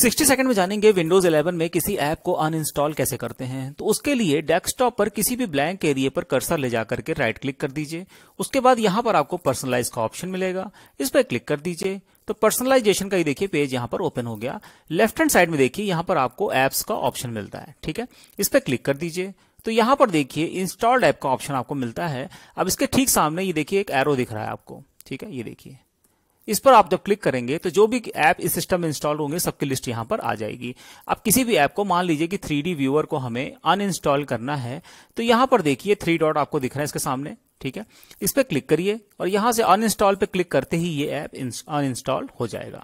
60 second में जानेंगे Windows 11 में किसी ऐप को अनइंस्टॉल कैसे करते हैं तो उसके लिए डेस्कटॉप पर किसी भी ब्लैंक एरिया पर कर्सर ले जाकर के राइट क्लिक कर दीजिए उसके बाद यहां पर आपको पर्सनलाइज का ऑप्शन मिलेगा इस पर क्लिक कर दीजिए तो पर्सनलाइजेशन का ही देखिए पेज यहाँ पर ओपन हो गया लेफ्ट हैंड साइड में देखिए यहां पर आपको एप्स का ऑप्शन मिलता है ठीक है इस पर क्लिक कर दीजिए तो यहाँ पर देखिए इंस्टॉल्ड ऐप का ऑप्शन आपको मिलता है अब इसके ठीक सामने ये देखिए एक एरो दिख रहा है आपको ठीक है ये देखिए इस पर आप जब क्लिक करेंगे तो जो भी ऐप इस सिस्टम में इंस्टॉल होंगे सबकी लिस्ट यहां पर आ जाएगी अब किसी भी ऐप को मान लीजिए कि थ्री व्यूअर को हमें अनइंस्टॉल करना है तो यहां पर देखिए थ्री डॉट आपको दिख रहा है इसके सामने ठीक है इस पर क्लिक करिए और यहां से अनइंस्टॉल पे क्लिक करते ही ये ऐप अनइंस्टॉल हो जाएगा